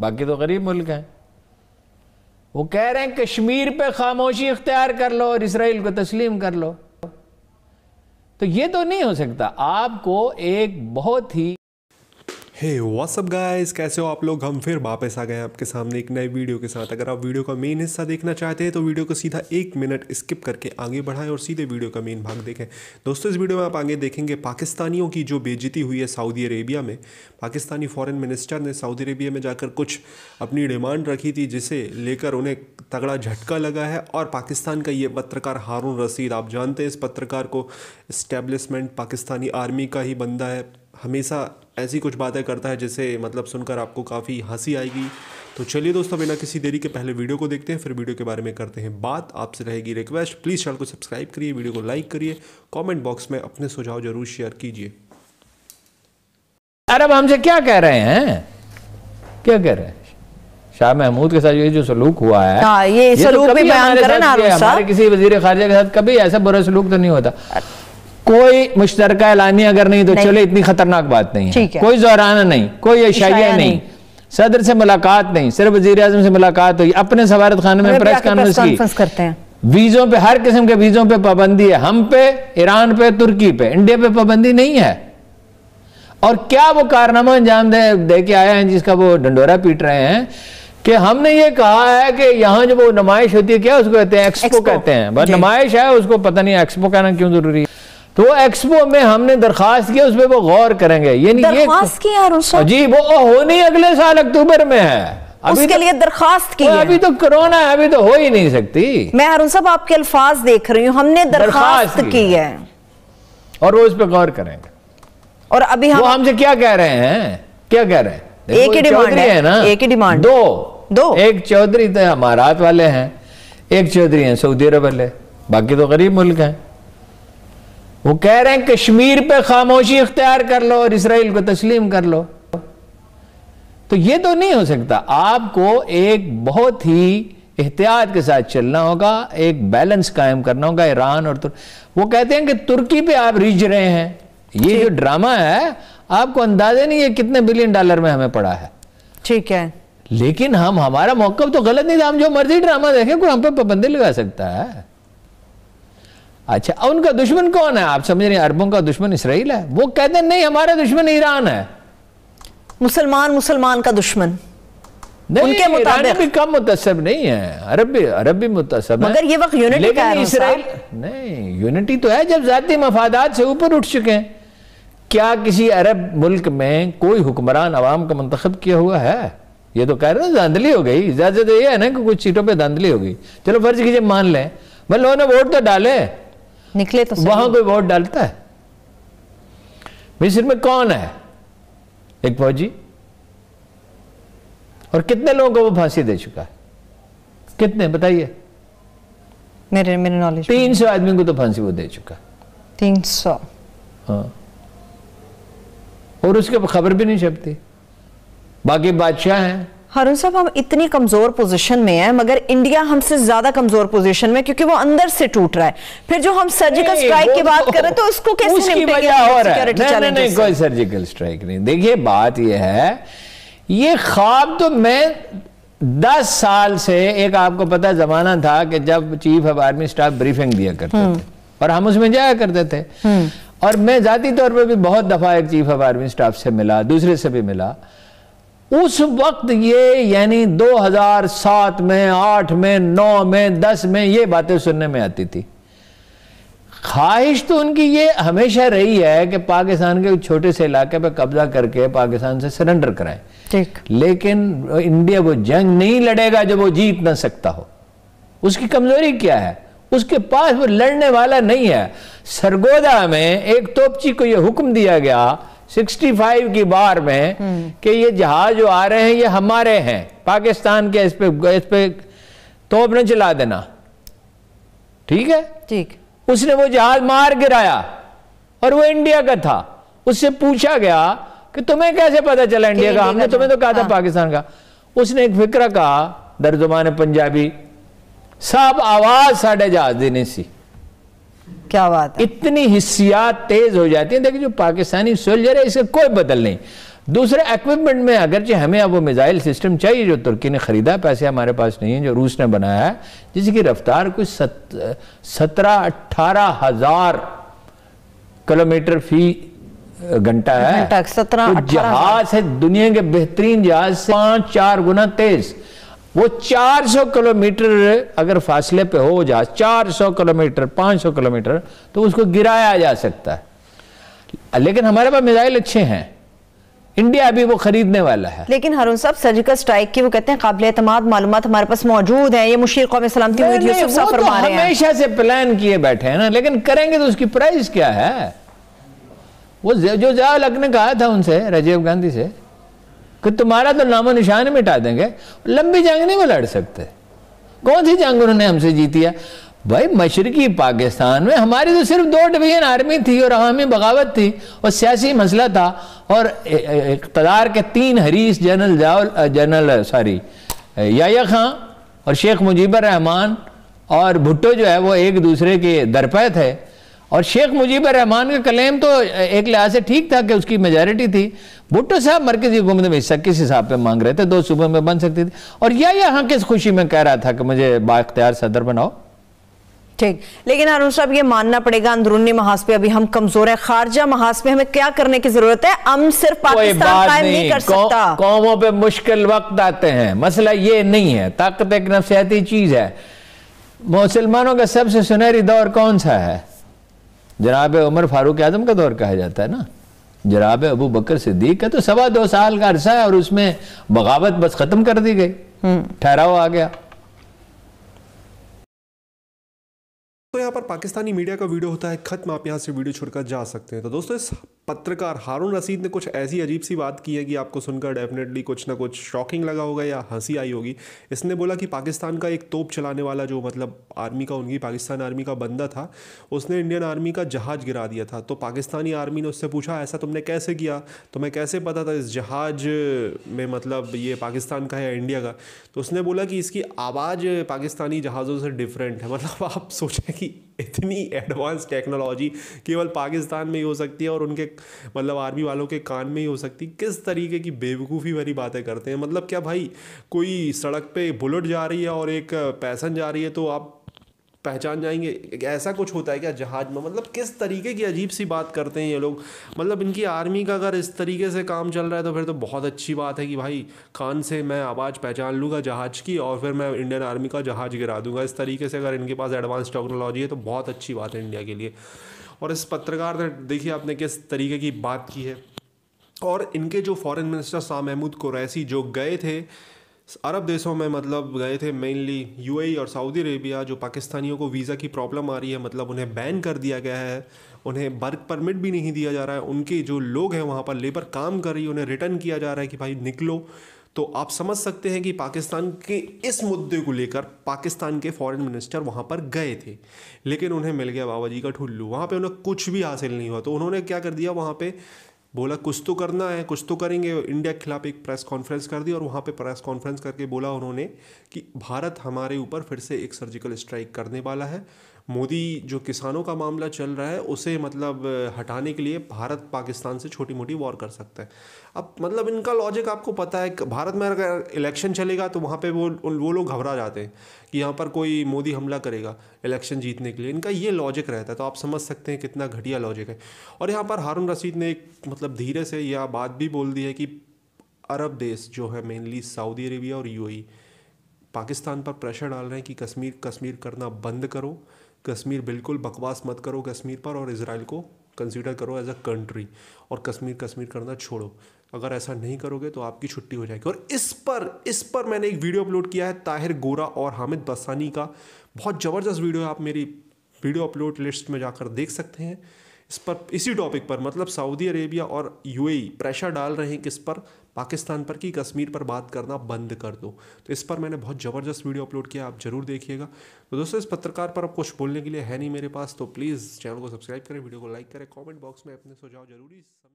बाकी तो गरीब मुल्क हैं वो कह रहे हैं कश्मीर पे खामोशी इख्तियार कर लो और इसराइल को तस्लीम कर लो तो ये तो नहीं हो सकता आपको एक बहुत ही हे व्हाट्सअप गाइस कैसे हो आप लोग हम फिर वापस आ गए हैं आपके सामने एक नए वीडियो के साथ अगर आप वीडियो का मेन हिस्सा देखना चाहते हैं तो वीडियो को सीधा एक मिनट स्किप करके आगे बढ़ाएं और सीधे वीडियो का मेन भाग देखें दोस्तों इस वीडियो में आप आगे देखेंगे पाकिस्तानियों की जो बेजती हुई है सऊदी अरेबिया में पाकिस्तानी फ़ॉरन मिनिस्टर ने सऊदी अरेबिया में जाकर कुछ अपनी डिमांड रखी थी जिसे लेकर उन्हें तगड़ा झटका लगा है और पाकिस्तान का ये पत्रकार हारून रसीद आप जानते हैं इस पत्रकार को इस्टेब्लिशमेंट पाकिस्तानी आर्मी का ही बंदा है हमेशा ऐसी कुछ बातें करता है जिसे मतलब सुनकर आपको काफ़ी हंसी आएगी तो चलिए दोस्तों बिना किसी देरी के पहले वीडियो को देखते हैं फिर वीडियो के बारे में करते हैं बात आपसे रहेगी रिक्वेस्ट प्लीज़ चैनल को सब्सक्राइब करिए वीडियो को लाइक करिए कॉमेंट बॉक्स में अपने सुझाव जरूर शेयर कीजिए अरे हमसे क्या कह रहे हैं क्या कह रहे हैं शाह महमूद के साथ ये जो सलूक हुआ है आ, हाँ, ये, ये तो सलूक तो भी बयान कर रहे हैं हमारे किसी वजीर खारजा के साथ कभी ऐसा बुरा सलूक तो नहीं होता कोई मुश्तर ऐलानी अगर नहीं तो नहीं। चलो इतनी खतरनाक बात नहीं है कोई जोराना नहीं कोई अशाइया नहीं सदर से मुलाकात नहीं सिर्फ वजीर अजम से मुलाकात हुई अपने सफारत खाने में प्रेस कॉन्फ्रेंस की वीजों पे हर किस्म के वीजों पे पाबंदी है हम पे ईरान पे तुर्की पे इंडिया पे पाबंदी नहीं है और क्या वो कारनामा अंजाम दे, दे के आया है जिसका वो डंडोरा पीट रहे हैं कि हमने ये कहा है कि यहाँ जो वो नुमाइश होती है क्या उसको कहते हैं एक्सपो, एक्सपो कहते हैं बस नुमाइश है उसको पता नहीं एक्सपो कहना क्यों जरूरी है तो एक्सपो में हमने दरखास्त की उस पर वो गौर करेंगे यानी ये जी वो होनी अगले साल अक्टूबर में है अभी उसके तो, लिए दरखास्त की है। अभी तो कोरोना है अभी तो हो ही नहीं सकती मैं अरुण साहब आपके अल्फाज देख रही हूँ हमने दरखास्त, की, की है।, और वो उस पर गौर करेंगे और अभी हम हमसे क्या कह रहे हैं क्या कह रहे हैं एक ही डिमांड है, है ना एक ही डिमांड दो दो एक चौधरी तो अमारात वाले हैं एक चौधरी है सऊदी अरब वाले बाकी तो गरीब मुल्क हैं वो कह रहे हैं कश्मीर पे खामोशी इख्तियार कर लो और इसराइल को तस्लीम कर लो तो ये तो नहीं हो सकता आपको एक बहुत ही एहतियात के साथ चलना होगा एक बैलेंस कायम करना होगा ईरान और तुर... वो कहते हैं कि तुर्की पे आप रिझ रहे हैं ये जो ड्रामा है आपको अंदाजे नहीं है कितने बिलियन डॉलर में हमें पड़ा है ठीक है लेकिन हम हमारा मौका तो गलत नहीं था हम जो मर्जी ड्रामा देखें कोई हम पे पाबंदी लगा सकता है अच्छा उनका दुश्मन कौन है आप समझ रहे हैं अरबों का दुश्मन इसराइल है वो कहते हैं नहीं हमारा दुश्मन ईरान है मुसलमान मुसलमान का दुश्मन उनके मुताबिक भी कम मुतसब नहीं है अरब भी अरब भी मुतसब मगर ये वक्त यूनिटी का इसराइल नहीं यूनिटी तो है जब जाती मफादात से ऊपर उठ चुके हैं क्या किसी अरब मुल्क में कोई हुक्मरान आवाम का मंतखब किया हुआ है ये तो कह रहे ना धांधली हो गई ज्यादा तो ये है ना कि कुछ सीटों पर धांधली हो गई चलो फर्ज कीजिए मान लें भले उन्होंने वोट तो डाले निकले तो वहां कोई वोट डालता है मिस्र में कौन है एक फौजी और कितने लोगों को वो फांसी दे चुका है कितने बताइए मेरे मेरे नॉलेज तीन सौ आदमी को तो फांसी वो दे चुका तीन सौ हाँ और उसके खबर भी नहीं छपती बाकी बादशाह हैं हरुण साहब हम इतनी कमज़ोर पोजीशन में हैं मगर इंडिया हमसे ज़्यादा कमज़ोर पोजीशन में क्योंकि वो अंदर से टूट रहा है फिर जो हम सर्जिकल स्ट्राइक की बात तो करें तो उसको कैसे कोई सर्जिकल स्ट्राइक नहीं देखिए बात यह है ये ख्वाब तो मैं दस साल से एक आपको पता जमाना था कि जब chief of army staff briefing दिया करते हम्म। थे और हम उसमें जाया करते थे हम्म। और मैं जाती तौर पर भी बहुत दफ़ा एक चीफ ऑफ आर्मी स्टाफ से मिला दूसरे से भी मिला उस वक्त ये यानी 2007 में 8 में 9 में 10 में ये बातें सुनने में आती थी ख्वाहिश तो उनकी ये हमेशा रही है कि पाकिस्तान के छोटे से इलाके पर कब्जा करके पाकिस्तान से सरेंडर कराए ठीक लेकिन इंडिया वो जंग नहीं लड़ेगा जब वो जीत ना सकता हो उसकी कमजोरी क्या है उसके पास वो लड़ने वाला नहीं है सरगोदा में एक तोपची को यह हुक्म दिया गया 65 की बार में हम्म। कि ये जहाज जो आ रहे हैं ये हमारे हैं पाकिस्तान के इस पे इस पे तो अपने चला देना ठीक है ठीक उसने वो जहाज मार गिराया और वो इंडिया का था उससे पूछा गया कि तुम्हें कैसे पता चला इंडिया का हमने तुम्हें तो कहा था हाँ। पाकिस्तान का उसने एक फिक्र कहा दर्जुमान पंजाबी साहब आवाज साढ़े जहाज देने सी क्या बात है? इतनी हिस्सियात तेज हो जाती है देखिए जो पाकिस्तानी सोल्जर है इसका कोई बदल नहीं दूसरे इक्विपमेंट में अगर जो हमें अब वो मिसाइल सिस्टम चाहिए जो तुर्की ने ख़रीदा पैसे हमारे पास नहीं है जो रूस ने बनाया है जिसकी रफ्तार कुछ सत्रह अट्ठारह हज़ार किलोमीटर फी घंटा है सत्रह तो जहाज है दुनिया के बेहतरीन जहाज से पांच चार गुना तेज़ वो 400 किलोमीटर अगर फासले पे हो जा 400 किलोमीटर 500 किलोमीटर तो उसको गिराया जा सकता है लेकिन हमारे पास मिजाइल अच्छे हैं इंडिया अभी वो खरीदने वाला है लेकिन हरुण साहब सर्जिकल स्ट्राइक की वो कहते हैं काबिल एतमाद मालूम हमारे पास मौजूद है ये मुशीर कौम सलामती वो तो हमेशा से प्लान किए बैठे हैं ना लेकिन करेंगे तो उसकी प्राइस क्या है वो जो जया ने कहा था उनसे राजीव गांधी से कि तुम्हारा तो नामो निशान मिटा देंगे लंबी जंग नहीं वो लड़ सकते कौन सी जंग उन्होंने हमसे जीती है भाई मशरकी पाकिस्तान में हमारी तो सिर्फ दो डिवीजन आर्मी थी और अवामी बगावत थी और सियासी मसला था और इकतदार के तीन हरीस जनरल जावल जनरल सॉरी याया खां और शेख मुजीबर रहमान और भुट्टो जो है वो एक दूसरे के दरपय थे और शेख मुजीब रहमान का कलेम तो एक लिहाज से ठीक था कि उसकी मेजॉरिटी थी भुट्टो साहब मरकजी हुकूमत में हिस्सा किस हिसाब पे मांग रहे थे दो सुबह में बन सकती थी और या यहाँ किस खुशी में कह रहा था कि मुझे बाख्तियार सदर बनाओ ठीक लेकिन अरुण साहब ये मानना पड़ेगा अंदरूनी महाज पे अभी हम कमजोर है खारजा महाज पे हमें क्या करने की जरूरत है हम सिर्फ पाकिस्तान कायम नहीं, नहीं कर कौ, सकता कौमों पे मुश्किल वक्त आते हैं मसला ये नहीं है ताकत एक नफसियाती चीज है मुसलमानों का सबसे सुनहरी दौर कौन सा है जनाब उमर फारूक आजम का दौर कहा जाता है ना जनाब अबू बकर सिद्दीक का तो सवा दो साल का अरसा है और उसमें बगावत बस ख़त्म कर दी गई हम्म। ठहराव आ गया तो यहाँ पर पाकिस्तानी मीडिया का वीडियो होता है खत्म आप यहाँ से वीडियो छोड़कर जा सकते हैं तो दोस्तों इस पत्रकार हारून रसीद ने कुछ ऐसी अजीब सी बात की है कि आपको सुनकर डेफिनेटली कुछ ना कुछ शॉकिंग लगा होगा या हंसी आई होगी इसने बोला कि पाकिस्तान का एक तोप चलाने वाला जो मतलब आर्मी का उनकी पाकिस्तान आर्मी का बंदा था उसने इंडियन आर्मी का जहाज़ गिरा दिया था तो पाकिस्तानी आर्मी ने उससे पूछा ऐसा तुमने कैसे किया तुम्हें कैसे पता था इस जहाज़ में मतलब ये पाकिस्तान का है इंडिया का तो उसने बोला कि इसकी आवाज़ पाकिस्तानी जहाज़ों से डिफरेंट है मतलब आप सोचें कि इतनी एडवांस टेक्नोलॉजी केवल पाकिस्तान में ही हो सकती है और उनके मतलब आर्मी वालों के कान में ही हो सकती है किस तरीके की बेवकूफ़ी वाली बातें करते हैं मतलब क्या भाई कोई सड़क पे बुलेट जा रही है और एक पैसन जा रही है तो आप पहचान जाएंगे ऐसा कुछ होता है क्या जहाज में मतलब किस तरीके की अजीब सी बात करते हैं ये लोग मतलब इनकी आर्मी का अगर इस तरीके से काम चल रहा है तो फिर तो बहुत अच्छी बात है कि भाई कान से मैं आवाज़ पहचान लूँगा जहाज़ की और फिर मैं इंडियन आर्मी का जहाज़ गिरा दूंगा इस तरीके से अगर इनके पास एडवांस टेक्नोलॉजी है तो बहुत अच्छी बात है इंडिया के लिए और इस पत्रकार ने देखिए आपने किस तरीके की बात की है और इनके जो फॉरेन मिनिस्टर शाह महमूद कुरैसी जो गए थे अरब देशों में मतलब गए थे मेनली यूएई e और सऊदी अरेबिया जो पाकिस्तानियों को वीज़ा की प्रॉब्लम आ रही है मतलब उन्हें बैन कर दिया गया है उन्हें वर्क परमिट भी नहीं दिया जा रहा है उनके जो लोग हैं वहाँ पर लेबर काम कर रही है उन्हें रिटर्न किया जा रहा है कि भाई निकलो तो आप समझ सकते हैं कि पाकिस्तान के इस मुद्दे को लेकर पाकिस्तान के फॉरेन मिनिस्टर वहाँ पर गए थे लेकिन उन्हें मिल गया बाबा जी का ठुल्लू वहाँ पे उन्हें कुछ भी हासिल नहीं हुआ तो उन्होंने क्या कर दिया वहाँ पे बोला कुछ तो करना है कुछ तो करेंगे इंडिया के खिलाफ एक प्रेस कॉन्फ्रेंस कर दी और वहाँ पे प्रेस कॉन्फ्रेंस करके बोला उन्होंने कि भारत हमारे ऊपर फिर से एक सर्जिकल स्ट्राइक करने वाला है मोदी जो किसानों का मामला चल रहा है उसे मतलब हटाने के लिए भारत पाकिस्तान से छोटी मोटी वॉर कर सकता है अब मतलब इनका लॉजिक आपको पता है भारत में अगर इलेक्शन चलेगा तो वहाँ पे वो वो लोग घबरा जाते हैं कि यहाँ पर कोई मोदी हमला करेगा इलेक्शन जीतने के लिए इनका ये लॉजिक रहता है तो आप समझ सकते हैं कितना घटिया लॉजिक है और यहाँ पर हारून रशीद ने एक मतलब धीरे से यह बात भी बोल दी है कि अरब देश जो है मेनली सऊदी अरेबिया और यू e, पाकिस्तान पर प्रेशर डाल रहे हैं कि कश्मीर कश्मीर करना बंद करो कश्मीर बिल्कुल बकवास मत करो कश्मीर पर और इसराइल को कंसीडर करो एज अ कंट्री और कश्मीर कश्मीर करना छोड़ो अगर ऐसा नहीं करोगे तो आपकी छुट्टी हो जाएगी और इस पर इस पर मैंने एक वीडियो अपलोड किया है ताहिर गोरा और हामिद बसानी का बहुत ज़बरदस्त वीडियो है आप मेरी वीडियो अपलोड लिस्ट में जाकर देख सकते हैं इस पर इसी टॉपिक पर मतलब सऊदी अरेबिया और यूएई प्रेशर e डाल रहे हैं किस पर पाकिस्तान पर कि कश्मीर पर बात करना बंद कर दो तो इस पर मैंने बहुत ज़बरदस्त वीडियो अपलोड किया आप ज़रूर देखिएगा तो दोस्तों इस पत्रकार पर अब कुछ बोलने के लिए है नहीं मेरे पास तो प्लीज़ चैनल को सब्सक्राइब करें वीडियो को लाइक करें कॉमेंट बॉक्स में अपने सुझाव जरूरी